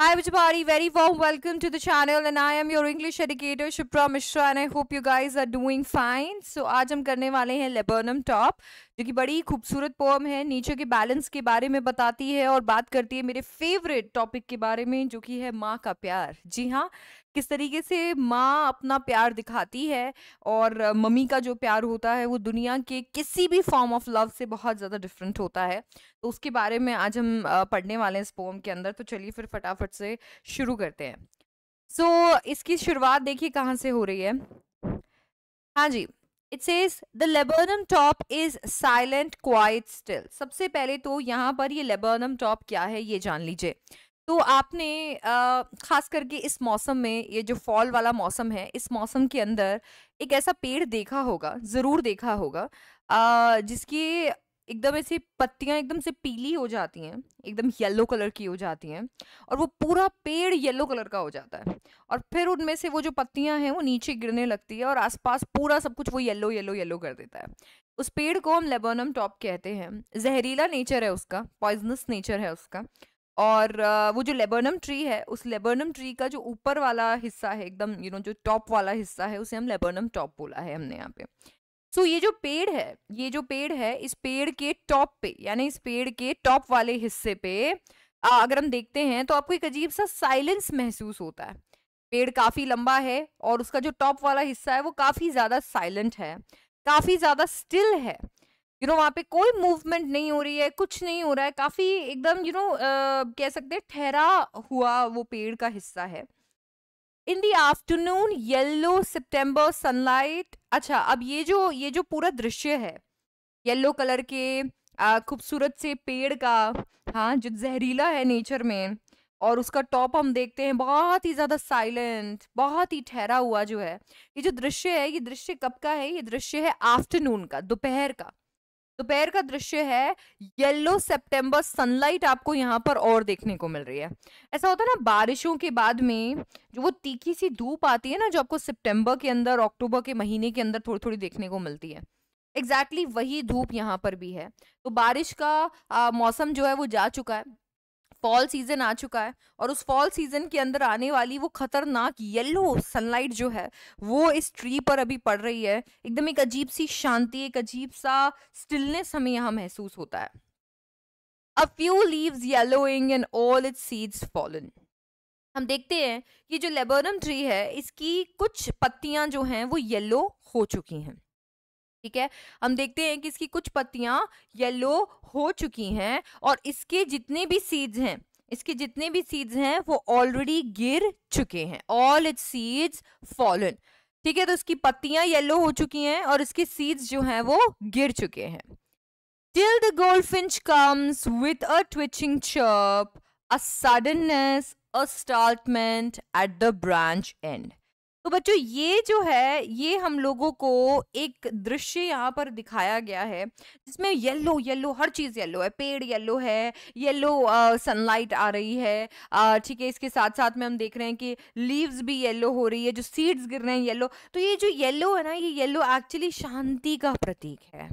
Hi everybody, very warm welcome to the channel and I am your English educator Shipra Mishra and I hope you guys are doing fine. So we are going to do Laburnum Top. जो कि बड़ी खूबसूरत pome है nature के balance के बारे में बताती है और बात करती है मेरे फेवरेट टॉपिक के बारे में जो कि है माँ का प्यार जी हाँ किस तरीके से माँ अपना प्यार दिखाती है और मम्मी का जो प्यार होता है वो दुनिया के किसी भी फॉर्म ऑफ लव से बहुत ज़्यादा डिफरेंट होता है तो उसके बारे में आज हम पढ़ने वाले हैं इस पोम के अंदर तो चलिए फिर फटाफट से शुरू करते हैं सो so, इसकी शुरुआत देखिए कहाँ से हो रही है हाँ जी it says the laburnum top is silent quiet still सबसे पहले तो यहाँ पर ये लेबर्नम टॉप क्या है ये जान लीजिए तो आपने आ, खास करके इस मौसम में ये जो फॉल वाला मौसम है इस मौसम के अंदर एक ऐसा पेड़ देखा होगा ज़रूर देखा होगा आ, जिसकी एकदम ऐसी पत्तियां एकदम से पीली हो जाती हैं एकदम येलो कलर की हो जाती हैं और वो पूरा पेड़ येलो कलर का हो जाता है और फिर उनमें से वो जो पत्तियां हैं वो नीचे गिरने लगती है और आसपास पूरा सब कुछ वो येलो येलो येलो कर देता है उस पेड़ को हम लेबोनम टॉप कहते हैं जहरीला नेचर है उसका पॉइजनस नेचर है उसका और वो जो लेबर्नम ट्री है उस लेबर्नम ट्री का जो ऊपर वाला हिस्सा है एकदम यू नो जो टॉप वाला हिस्सा है उसे हम लेबर्नम टॉप बोला है हमने यहाँ पे सो so, ये जो पेड़ है ये जो पेड़ है इस पेड़ के टॉप पे यानी इस पेड़ के टॉप वाले हिस्से पे आ, अगर हम देखते हैं तो आपको एक अजीब सा साइलेंस महसूस होता है पेड़ काफी लंबा है और उसका जो टॉप वाला हिस्सा है वो काफी ज्यादा साइलेंट है काफी ज्यादा स्टिल है यू नो वहाँ पे कोई मूवमेंट नहीं हो रही है कुछ नहीं हो रहा है काफी एकदम यू नो कह सकते हैं ठहरा हुआ वो पेड़ का हिस्सा है in the afternoon yellow September sunlight अच्छा अब ये जो ये जो पूरा दृश्य है येल्लो कलर के खूबसूरत से पेड़ का हाँ जो जहरीला है नेचर में और उसका टॉप हम देखते हैं बहुत ही ज़्यादा साइलेंट बहुत ही ठहरा हुआ जो है ये जो दृश्य है ये दृश्य कब का है ये दृश्य है आफ्टरनून का दोपहर का दोपहर का दृश्य है येलो सितंबर सनलाइट आपको यहाँ पर और देखने को मिल रही है ऐसा होता है ना बारिशों के बाद में जो वो तीखी सी धूप आती है ना जो आपको सितंबर के अंदर अक्टूबर के महीने के अंदर थोड़ी थोड़ी देखने को मिलती है एग्जैक्टली exactly वही धूप यहाँ पर भी है तो बारिश का आ, मौसम जो है वो जा चुका है फॉल सीजन आ चुका है और उस फॉल सीजन के अंदर आने वाली वो खतरनाक येलो सनलाइट जो है वो इस ट्री पर अभी पड़ रही है एकदम एक अजीब सी शांति एक अजीब सा स्टिलनेस हमें यहाँ महसूस होता है a few leaves yellowing and all its seeds fallen हम देखते हैं कि जो लेबोरम ट्री है इसकी कुछ पत्तियां जो हैं वो येलो हो चुकी हैं ठीक है हम देखते हैं कि इसकी कुछ पत्तियां येलो हो चुकी हैं और इसके जितने भी सीड्स हैं इसके जितने भी सीड्स हैं वो ऑलरेडी गिर चुके हैं ऑल इट्स सीड्स फॉलन ठीक है तो इसकी पत्तियां येलो हो चुकी हैं और इसके सीड्स जो हैं वो गिर चुके हैं till the goldfinch comes with a twitching chirp a suddenness a startlement at the branch and तो बच्चों ये जो है ये हम लोगों को एक दृश्य यहाँ पर दिखाया गया है जिसमें येलो येलो हर चीज़ येलो है पेड़ येलो है येलो सनलाइट आ रही है ठीक है इसके साथ साथ में हम देख रहे हैं कि लीव्स भी येलो हो रही है जो सीड्स गिर रहे हैं येलो तो ये जो येलो है ना ये येलो एक्चुअली शांति का प्रतीक है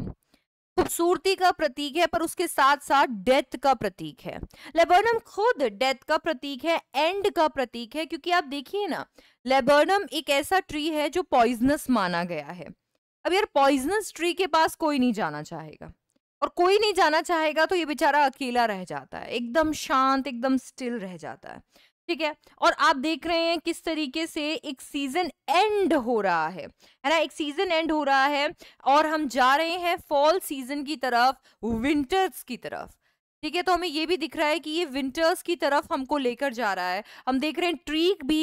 खूबसूरती का प्रतीक है पर उसके साथ साथ डेथ का प्रतीक है लेबर्नम खुद डेथ का प्रतीक है एंड का प्रतीक है क्योंकि आप देखिए ना लेबर्नम एक ऐसा ट्री है जो पॉइजनस माना गया है अब यार पॉइजनस ट्री के पास कोई नहीं जाना चाहेगा और कोई नहीं जाना चाहेगा तो ये बेचारा अकेला रह जाता है एकदम शांत एकदम स्टिल रह जाता है ठीक है और आप देख रहे हैं किस तरीके से एक सीजन एंड हो रहा है है ना एक सीजन एंड हो रहा है और हम जा रहे हैं फॉल सीजन की तरफ विंटर्स की तरफ ठीक है तो हमें ये भी दिख रहा है कि ये विंटर्स की तरफ हमको लेकर जा रहा है हम देख रहे हैं ट्रीक भी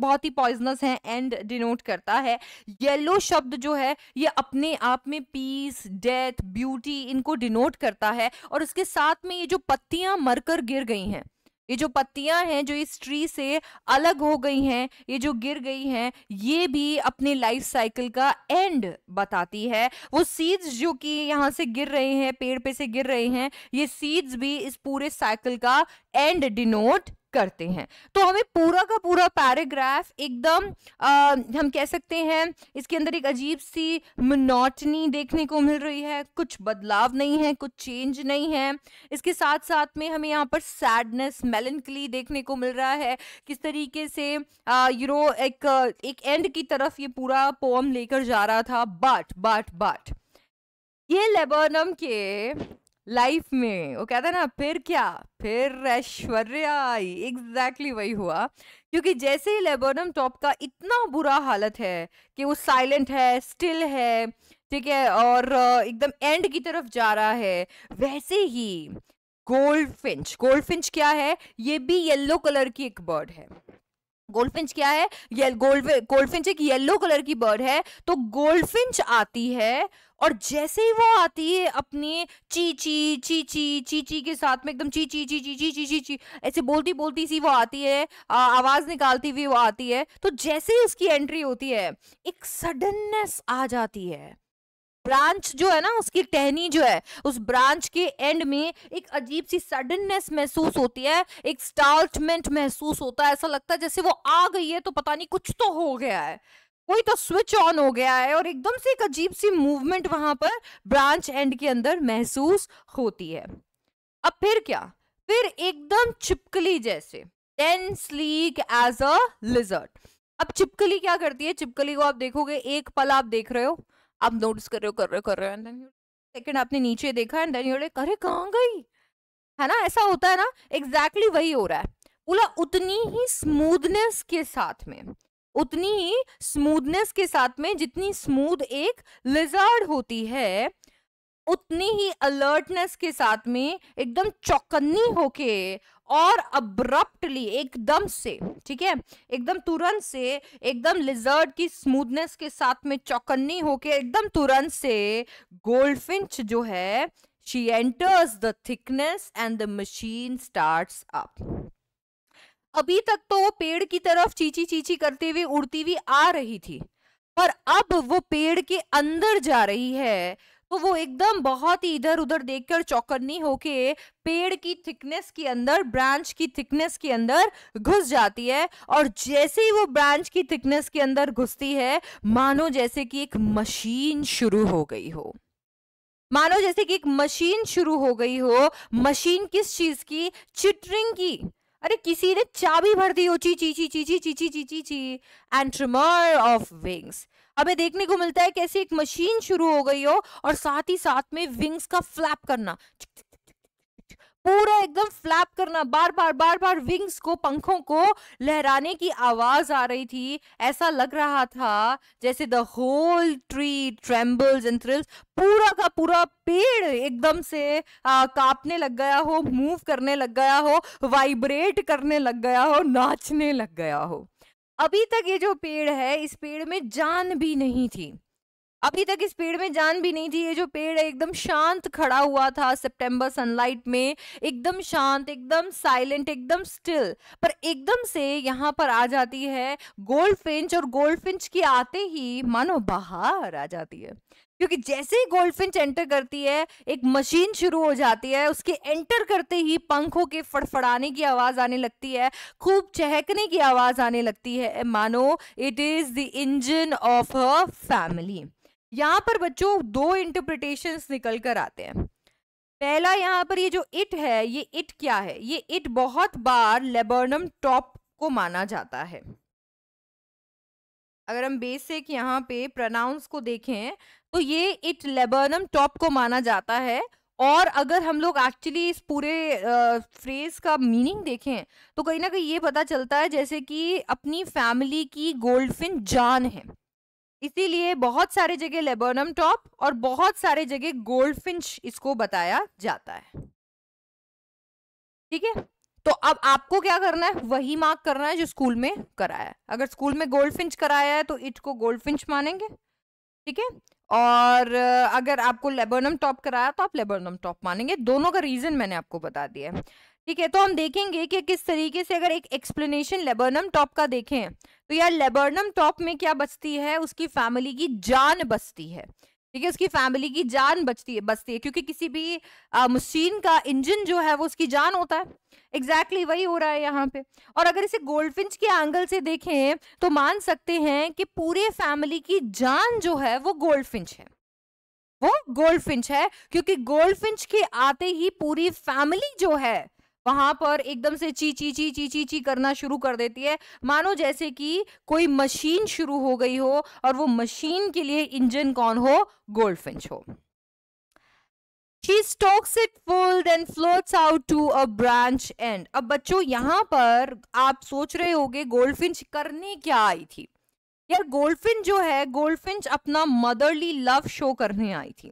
बहुत ही पॉइजनस है एंड डिनोट करता है येलो शब्द जो है ये अपने आप में पीस डेथ ब्यूटी इनको डिनोट करता है और उसके साथ में ये जो पत्तियां मरकर गिर गई हैं ये जो पत्तियां हैं जो इस ट्री से अलग हो गई हैं ये जो गिर गई हैं ये भी अपने लाइफ साइकिल का एंड बताती है वो सीड्स जो कि यहाँ से गिर रहे हैं पेड़ पे से गिर रहे हैं ये सीड्स भी इस पूरे साइकिल का एंड डिनोट करते हैं तो हमें पूरा का पूरा पैराग्राफ एकदम आ, हम कह सकते हैं इसके अंदर एक अजीब सी मोनोटनी देखने को मिल रही है कुछ बदलाव नहीं है कुछ चेंज नहीं है इसके साथ साथ में हमें यहाँ पर सैडनेस मेलनकली देखने को मिल रहा है किस तरीके से यू नो एक एक एंड की तरफ ये पूरा पोम लेकर जा रहा था बट बट बट ये लेबर्नम के लाइफ में वो कहता है ना फिर क्या फिर ऐश्वर्य आई एग्जैक्टली वही हुआ क्योंकि जैसे ही लेबोरम टॉप का इतना बुरा हालत है कि वो साइलेंट है स्टिल है ठीक है और एकदम एंड की तरफ जा रहा है वैसे ही गोल्ड फिंच गोल्ड फिंच क्या है ये भी येलो कलर की एक बर्ड है गोल्डफिंच क्या है ये गोल्डफिंच एक येलो कलर की बर्ड है तो गोल्डफिंच आती है और जैसे ही वो आती है अपने ची ची ची के साथ में एकदम ची ची ची ची ऐसे बोलती बोलती सी वो आती है आवाज निकालती हुई वो आती है तो जैसे ही उसकी एंट्री होती है एक सडननेस आ जाती है ब्रांच जो है ना उसकी टहनी जो है उस ब्रांच के एंड में एक अजीब सी सडननेस महसूस होती है एक स्टार्टमेंट महसूस होता है ऐसा लगता है जैसे वो आ गई है तो पता नहीं कुछ तो हो गया है कोई तो स्विच ऑन हो गया है और एकदम से एक अजीब सी मूवमेंट वहां पर ब्रांच एंड के अंदर महसूस होती है अब फिर क्या फिर एकदम चिपकली जैसे डेंसली एज अ लिजर्ट अब चिपकली क्या करती है चिपकली को आप देखोगे एक पल आप देख रहे हो आप नोटिस कर रहे हो कर रहे हो कर रहे हो एंड देन सेकंड आपने नीचे देखा एंड देन यू लाइक अरे कहाँ गई है ना ऐसा होता है ना एग्जैक्टली exactly वही हो रहा है बोला उतनी ही स्मूथनेस के साथ में उतनी ही स्मूथनेस के साथ में जितनी स्मूथ एक लिजर्ड होती है उतनी ही अलर्टनेस के साथ में एकदम चौकन्नी होके और अब्रप्टली एकदम से ठीक है एकदम तुरंत से एकदम लिजर्ड की स्मूथनेस के साथ में चौकन्नी होके एकदम तुरंत से गोल्डफिंच जो है she enters the thickness and the machine starts up अभी तक तो वो पेड़ की तरफ चीची चीची करती हुई उड़ती हुई आ रही थी पर अब वो पेड़ के अंदर जा रही है तो वो एकदम बहुत ही इधर उधर देखकर चौकन्नी होके पेड़ की थिकनेस के अंदर ब्रांच की थिकनेस के अंदर घुस जाती है और जैसे ही वो ब्रांच की थिकनेस के अंदर घुसती है मानो जैसे कि एक मशीन शुरू हो गई हो मानो जैसे कि एक मशीन शुरू हो गई हो मशीन किस चीज की चिटरिंग की अरे किसी ने चाबी भर दी हो ची ची ची ची ची ची ची ची ची ची एंट्रमर ऑफ विंग्स अबे देखने को मिलता है कैसी एक मशीन शुरू हो गई हो और साथ ही साथ में विंग्स का फ्लैप करना पूरा एकदम फ्लैप करना बार बार बार बार विंग्स को पंखों को लहराने की आवाज आ रही थी ऐसा लग रहा था जैसे the whole tree trembles and thrills पूरा का पूरा पेड़ एकदम से आ, कापने लग गया हो मूव करने लग गया हो वाइब्रेट करने लग गया हो नाचने लग गया हो अभी तक ये जो पेड़ है इस पेड़ में जान भी नहीं थी अभी तक इस पेड़ में जान भी नहीं थी ये जो पेड़ है एकदम शांत खड़ा हुआ था सितंबर सनलाइट में एकदम शांत एकदम साइलेंट एकदम स्टिल पर एकदम से यहाँ पर आ जाती है गोल्ड फिंच और गोल्ड फिंच की आते ही मानो बाहर आ जाती है क्योंकि जैसे ही गोल्डफिंच एंटर करती है एक मशीन शुरू हो जाती है उसके एंटर करते ही पंखों के फड़फड़ाने की आवाज़ आने लगती है खूब चहकने की आवाज़ आने लगती है मानो it is the engine of a family यहाँ पर बच्चों दो इंटरप्रिटेशंस निकल कर आते हैं पहला यहाँ पर ये जो इट है ये इट क्या है ये इट बहुत बार लेबर्नम टॉप को माना जाता है अगर हम बेसिक यहाँ पे प्रनाउंस को देखें तो ये इट लेबर्नम टॉप को माना जाता है और अगर हम लोग एक्चुअली इस पूरे फ्रेज का मीनिंग देखें तो कहीं ना कहीं ये पता चलता है जैसे कि अपनी फैमिली की गोल्डफिन जान है इसीलिए बहुत सारे जगह लेबर्नम टॉप और बहुत सारे जगह गोल्डफिंच इसको बताया जाता है ठीक है तो अब आपको क्या करना है वही मार्क करना है जो स्कूल में कराया है अगर स्कूल में गोल्ड फिंच कराया है तो इट को गोल्ड फिंच मानेंगे ठीक है और अगर आपको लेबर्नम टॉप कराया तो आप लेबर्नम टॉप मानेंगे दोनों का रीजन मैंने आपको बता दिया है ठीक है तो हम देखेंगे कि किस तरीके से अगर एक एक्सप्लेनेशन लेबर्नम टॉप का देखें तो यार लेबर्नम टॉप में क्या बचती है उसकी फैमिली की जान बचती है ठीक है उसकी फैमिली की जान बचती है बचती है क्योंकि किसी भी मशीन का इंजन जो है वो उसकी जान होता है एग्जैक्टली exactly वही हो रहा है यहाँ पे और अगर इसे गोल्डफिंच के एंगल से देखें तो मान सकते हैं कि पूरे फैमिली की जान जो है वो गोल्डफिंच है वो गोल्डफिंच है क्योंकि गोल्डफिंच के आते ही पूरी फैमिली जो है वहां पर एकदम से ची ची ची ची ची ची करना शुरू कर देती है मानो जैसे कि कोई मशीन शुरू हो गई हो और वो मशीन के लिए इंजन कौन हो फिंच हो She stalks it full, then floats out to a branch end. अब बच्चों यहाँ पर आप सोच रहे होंगे गोल्डफिंच करने क्या आई थी यार गोल्डफिंच जो है गोल्डफिंच अपना मदरली लव शो करने आई थी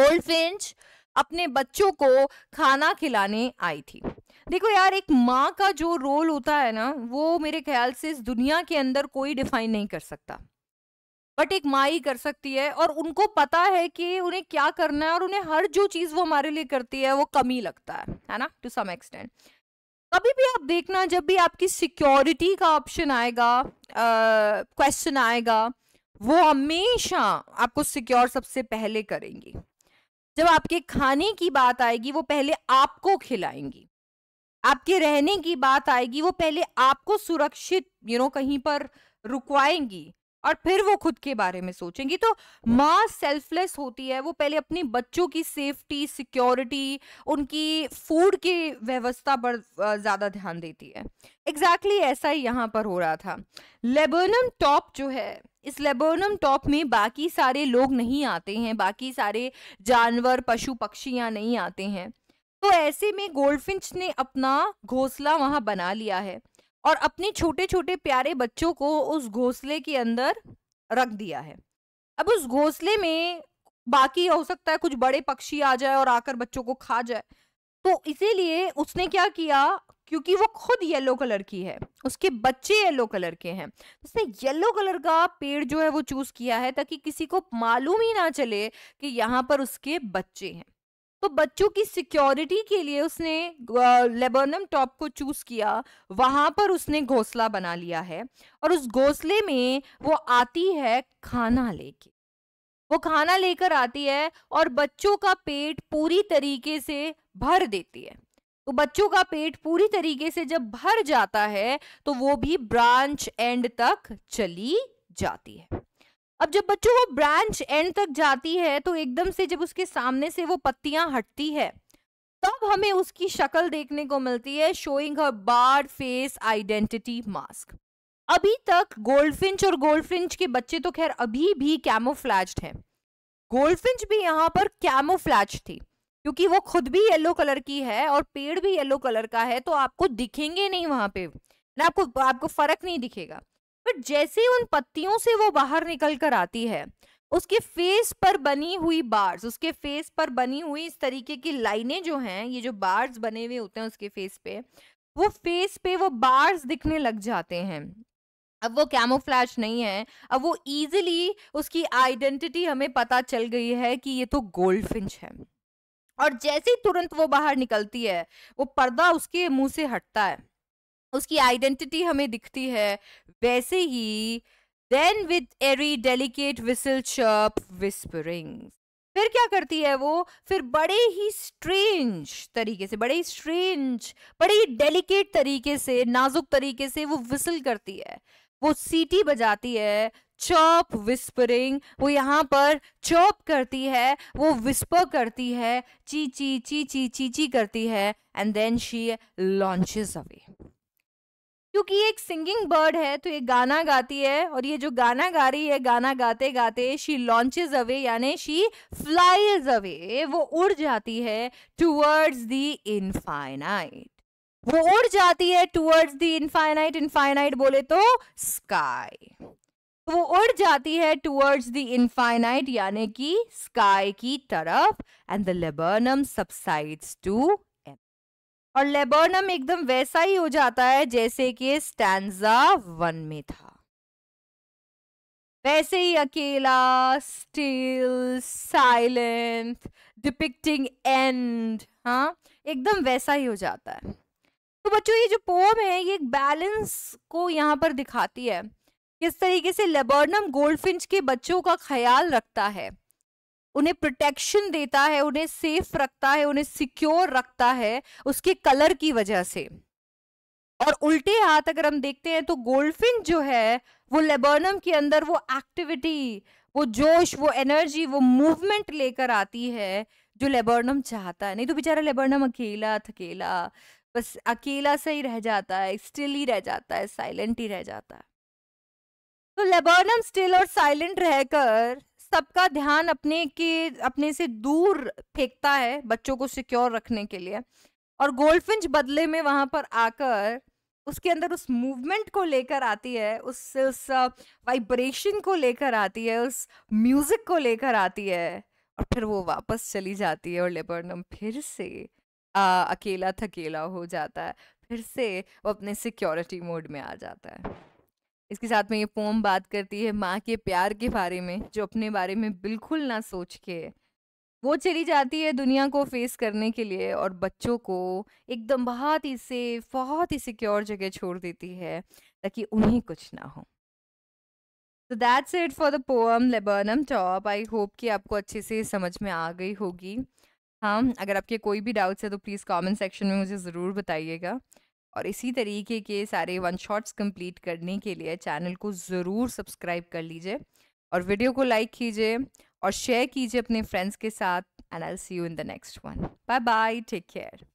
गोल्डफिंच अपने बच्चों को खाना खिलाने आई थी देखो यार एक माँ का जो रोल होता है ना वो मेरे ख्याल से इस दुनिया के अंदर कोई डिफाइन नहीं कर सकता बट एक माँ ही कर सकती है और उनको पता है कि उन्हें क्या करना है और उन्हें हर जो चीज़ वो हमारे लिए करती है वो कमी लगता है है ना टू सम एक्सटेंड कभी भी आप देखना जब भी आपकी सिक्योरिटी का ऑप्शन आएगा क्वेश्चन आएगा वो हमेशा आपको सिक्योर सबसे पहले करेंगी जब आपके खाने की बात आएगी वो पहले आपको खिलाएंगी आपके रहने की बात आएगी वो पहले आपको सुरक्षित यू नो कहीं पर रुकवाएंगी और फिर वो खुद के बारे में सोचेंगी तो माँ सेल्फलेस होती है वो पहले अपने बच्चों की सेफ्टी सिक्योरिटी उनकी फूड की व्यवस्था पर ज़्यादा ध्यान देती है एग्जैक्टली exactly ऐसा ही यहाँ पर हो रहा था लेबोनम टॉप जो है इस लेबोनम टॉप में बाकी सारे लोग नहीं आते हैं बाकी सारे जानवर पशु पक्षियाँ नहीं आते हैं तो ऐसे में गोल्डफिंच ने अपना घोंसला वहां बना लिया है और अपने छोटे छोटे प्यारे बच्चों को उस घोंसले के अंदर रख दिया है अब उस घोंसले में बाकी हो सकता है कुछ बड़े पक्षी आ जाए और आकर बच्चों को खा जाए तो इसीलिए उसने क्या किया क्योंकि वो खुद येलो कलर की है उसके बच्चे येलो कलर के हैं उसने येलो कलर का पेड़ जो है वो चूज किया है ताकि किसी को मालूम ही ना चले कि यहाँ पर उसके बच्चे हैं तो बच्चों की सिक्योरिटी के लिए उसने लेबर्नम टॉप को चूज किया वहाँ पर उसने घोंसला बना लिया है और उस घोंसले में वो आती है खाना लेके वो खाना लेकर आती है और बच्चों का पेट पूरी तरीके से भर देती है तो बच्चों का पेट पूरी तरीके से जब भर जाता है तो वो भी ब्रांच एंड तक चली जाती है अब जब बच्चों वो ब्रांच एंड तक जाती है तो एकदम से जब उसके सामने से वो पत्तियां हटती है तब हमें उसकी शक्ल देखने को मिलती है शोइंग हर बार फेस आइडेंटिटी मास्क अभी तक गोल्डफिंच और गोल्डफिंच के बच्चे तो खैर अभी भी कैमोफ्लैज्ड हैं गोल्डफिंच भी यहाँ पर कैमोफ्लैज थी क्योंकि वो खुद भी येलो कलर की है और पेड़ भी येलो कलर का है तो आपको दिखेंगे नहीं वहां पे ना आपको आपको फर्क नहीं दिखेगा बट जैसे उन पत्तियों से वो बाहर निकल कर आती है उसके फेस पर बनी हुई बार्स उसके फेस पर बनी हुई इस तरीके की लाइनें जो हैं ये जो बार्स बने हुए होते हैं उसके फेस पे वो फेस पे वो बार्स दिखने लग जाते हैं अब वो कैमोफ्लैश नहीं है अब वो इजीली उसकी आइडेंटिटी हमें पता चल गई है कि ये तो गोल्ड फिंच है और जैसे ही तुरंत वो बाहर निकलती है वो पर्दा उसके मुंह से हटता है उसकी आइडेंटिटी हमें दिखती है वैसे ही then with airy delicate whistle chirp whispering फिर क्या करती है वो फिर बड़े ही स्ट्रेंज तरीके से बड़े ही स्ट्रेंज बड़े ही डेलिकेट तरीके से नाजुक तरीके से वो विसल करती है वो सीटी बजाती है चॉप विस्परिंग वो यहाँ पर चॉप करती है वो विस्पर करती है ची ची ची ची ची ची करती है and then she launches away क्योंकि ये एक सिंगिंग बर्ड है तो ये गाना गाती है और ये जो गाना गा रही है गाना गाते गाते शी लॉन्चेज अवे यानी शी फ्लाइज अवे वो उड़ जाती है टूवर्ड्स दी इनफाइनाइट वो उड़ जाती है टूवर्ड्स दी इनफाइनाइट इनफाइनाइट बोले तो स्काई वो उड़ जाती है टूवर्ड्स द इनफाइनाइट यानी कि स्काई की तरफ and the laburnum subsides to um और लेबर्नम एकदम वैसा ही हो जाता है जैसे कि स्टैंडा वन में था वैसे ही अकेला स्टिल साइलेंट डिपिक्टिंग एंड हाँ एकदम वैसा ही हो जाता है तो बच्चों ये जो पोम है ये एक बैलेंस को यहाँ पर दिखाती है किस तरीके से लेबर्नम गोल्डफिंच के बच्चों का ख्याल रखता है उन्हें प्रोटेक्शन देता है उन्हें सेफ रखता है उन्हें सिक्योर रखता है उसके कलर की वजह से और उल्टे हाथ अगर हम देखते हैं तो गोल्डफिंच जो है वो लेबर्नम के अंदर वो एक्टिविटी वो जोश वो एनर्जी वो मूवमेंट लेकर आती है जो लेबर्नम चाहता है नहीं तो बेचारा लेबर्नम अकेला थकेला बस अकेला सा ही रह जाता है स्टिल ही रह जाता है साइलेंट ही रह जाता है तो लेबर्नम स्टिल और साइलेंट रहकर सबका ध्यान अपने के अपने से दूर फेंकता है बच्चों को सिक्योर रखने के लिए और गोल्डफिंच बदले में वहां पर आकर उसके अंदर उस मूवमेंट को लेकर आती है उस उस वाइब्रेशन को लेकर आती है उस म्यूजिक को लेकर आती है और फिर वो वापस चली जाती है और लेबर्नम फिर से आ, अकेला थकेला हो जाता है फिर से वो अपने सिक्योरिटी मोड में आ जाता है इसके साथ में ये पोम बात करती है माँ के प्यार के बारे में जो अपने बारे में बिल्कुल ना सोच के वो चली जाती है दुनिया को फेस करने के लिए और बच्चों को एकदम बहुत ही सेफ बहुत ही सिक्योर जगह छोड़ देती है ताकि उन्हें कुछ ना हो तो that's it for the poem Laburnum Top I hope कि आपको अच्छे से समझ में आ गई होगी हाँ अगर आपके कोई भी डाउट्स है तो प्लीज़ कमेंट सेक्शन में मुझे ज़रूर बताइएगा और इसी तरीके के सारे वन शॉट्स कंप्लीट करने के लिए चैनल को ज़रूर सब्सक्राइब कर लीजिए और वीडियो को लाइक कीजिए और शेयर कीजिए अपने फ्रेंड्स के साथ and I see you in the next one bye bye take care